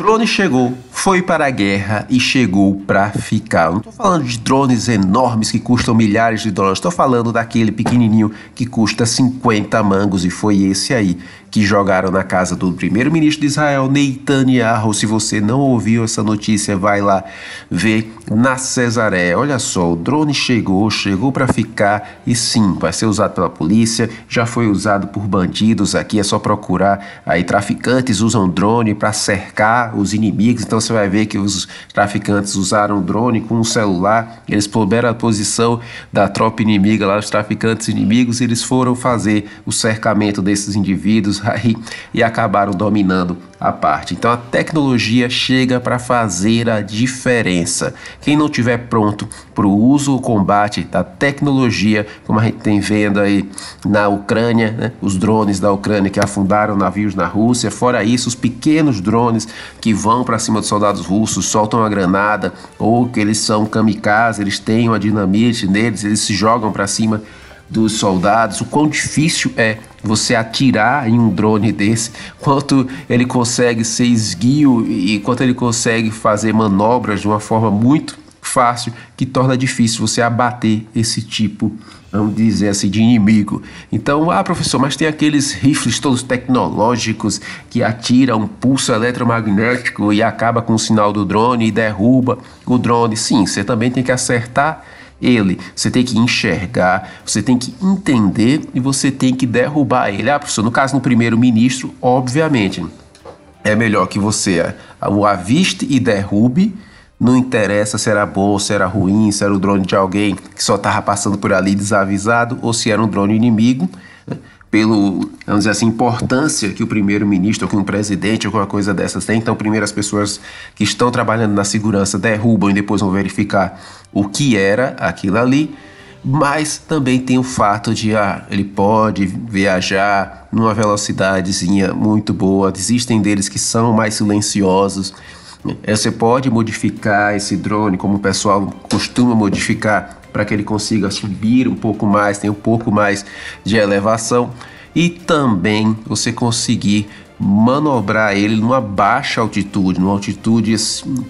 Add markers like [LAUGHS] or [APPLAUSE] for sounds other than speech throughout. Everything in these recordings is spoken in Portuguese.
trono chegou foi para a guerra e chegou para ficar. Não estou falando de drones enormes que custam milhares de dólares, estou falando daquele pequenininho que custa 50 mangos e foi esse aí que jogaram na casa do primeiro-ministro de Israel, Netanyahu. Se você não ouviu essa notícia, vai lá ver na Cesaré. Olha só, o drone chegou, chegou para ficar e sim, vai ser usado pela polícia, já foi usado por bandidos aqui, é só procurar. Aí traficantes usam drone para cercar os inimigos, então você você vai ver que os traficantes usaram drone com um celular, eles puderam a posição da tropa inimiga lá, os traficantes inimigos, e eles foram fazer o cercamento desses indivíduos aí e acabaram dominando a parte. Então a tecnologia chega para fazer a diferença. Quem não tiver pronto para o uso ou combate da tecnologia, como a gente tem vendo aí na Ucrânia, né? os drones da Ucrânia que afundaram navios na Rússia, fora isso, os pequenos drones que vão para cima dos soldados russos, soltam a granada, ou que eles são kamikazes, eles têm uma dinamite neles, eles se jogam para cima dos soldados, o quão difícil é você atirar em um drone desse, quanto ele consegue ser esguio e quanto ele consegue fazer manobras de uma forma muito fácil que torna difícil você abater esse tipo, vamos dizer assim, de inimigo. Então, ah, professor, mas tem aqueles rifles todos tecnológicos que atiram um pulso eletromagnético e acaba com o sinal do drone e derruba o drone. Sim, você também tem que acertar ele. Você tem que enxergar, você tem que entender e você tem que derrubar ele. Ah, professor, no caso no primeiro-ministro, obviamente, é melhor que você o aviste e derrube. Não interessa se era bom, se era ruim, se era o drone de alguém que só estava passando por ali desavisado ou se era um drone inimigo. Né? pelo, vamos dizer assim, importância que o primeiro-ministro, que um presidente, alguma coisa dessas tem. Então, primeiro as pessoas que estão trabalhando na segurança derrubam e depois vão verificar o que era aquilo ali. Mas também tem o fato de ah, ele pode viajar numa velocidadezinha muito boa. Existem deles que são mais silenciosos. É, você pode modificar esse drone, como o pessoal costuma modificar para que ele consiga subir um pouco mais, tenha um pouco mais de elevação e também você conseguir manobrar ele numa baixa altitude, numa altitude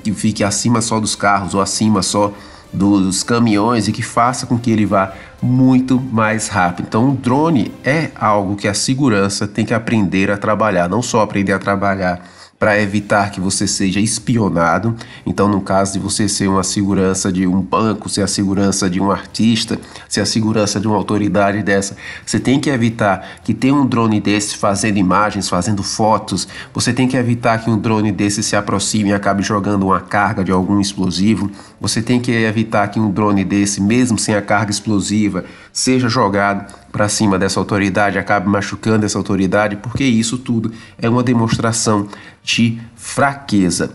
que fique acima só dos carros ou acima só dos caminhões e que faça com que ele vá muito mais rápido. Então, um drone é algo que a segurança tem que aprender a trabalhar, não só aprender a trabalhar para evitar que você seja espionado. Então, no caso de você ser uma segurança de um banco, ser a segurança de um artista, ser a segurança de uma autoridade dessa, você tem que evitar que tenha um drone desse fazendo imagens, fazendo fotos. Você tem que evitar que um drone desse se aproxime e acabe jogando uma carga de algum explosivo. Você tem que evitar que um drone desse, mesmo sem a carga explosiva, seja jogado para cima dessa autoridade, acabe machucando essa autoridade, porque isso tudo é uma demonstração de fraqueza.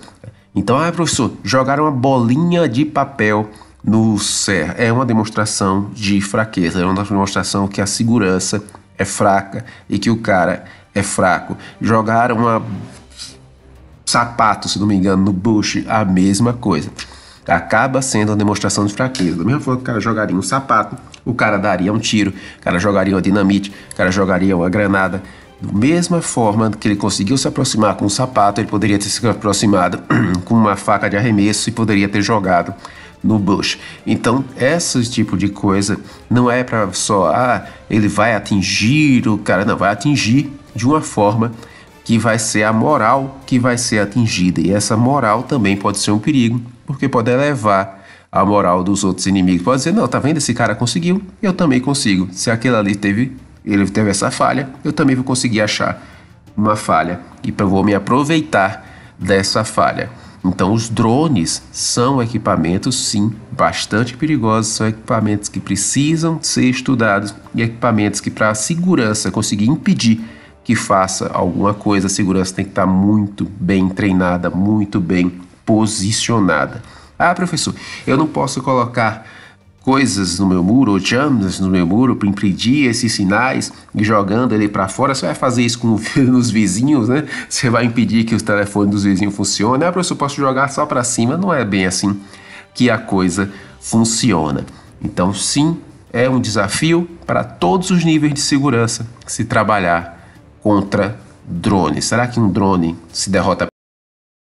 Então, ah, professor, jogar uma bolinha de papel no ser é uma demonstração de fraqueza, é uma demonstração que a segurança é fraca e que o cara é fraco. Jogar uma sapato, se não me engano, no Bush, a mesma coisa acaba sendo uma demonstração de fraqueza. Da mesma forma que o cara jogaria um sapato, o cara daria um tiro, o cara jogaria uma dinamite, o cara jogaria uma granada. Da mesma forma que ele conseguiu se aproximar com um sapato, ele poderia ter se aproximado [CLEARS THROAT] com uma faca de arremesso e poderia ter jogado no Bush. Então, esse tipo de coisa não é para só, ah, ele vai atingir o cara, não, vai atingir de uma forma que vai ser a moral que vai ser atingida. E essa moral também pode ser um perigo, porque pode elevar a moral dos outros inimigos. Pode dizer, não, tá vendo? Esse cara conseguiu, eu também consigo. Se aquele ali teve, ele teve essa falha, eu também vou conseguir achar uma falha e vou me aproveitar dessa falha. Então, os drones são equipamentos, sim, bastante perigosos, são equipamentos que precisam ser estudados e equipamentos que, para a segurança conseguir impedir que faça alguma coisa, a segurança tem que estar tá muito bem treinada, muito bem posicionada. Ah, professor, eu não posso colocar coisas no meu muro, ou chamas no meu muro para impedir esses sinais e jogando ele para fora. Você vai fazer isso com [LAUGHS] os vizinhos, né? Você vai impedir que os telefones dos vizinhos funcionem. Ah, professor, posso jogar só para cima? Não é bem assim que a coisa funciona. Então, sim, é um desafio para todos os níveis de segurança se trabalhar contra drones. Será que um drone se derrota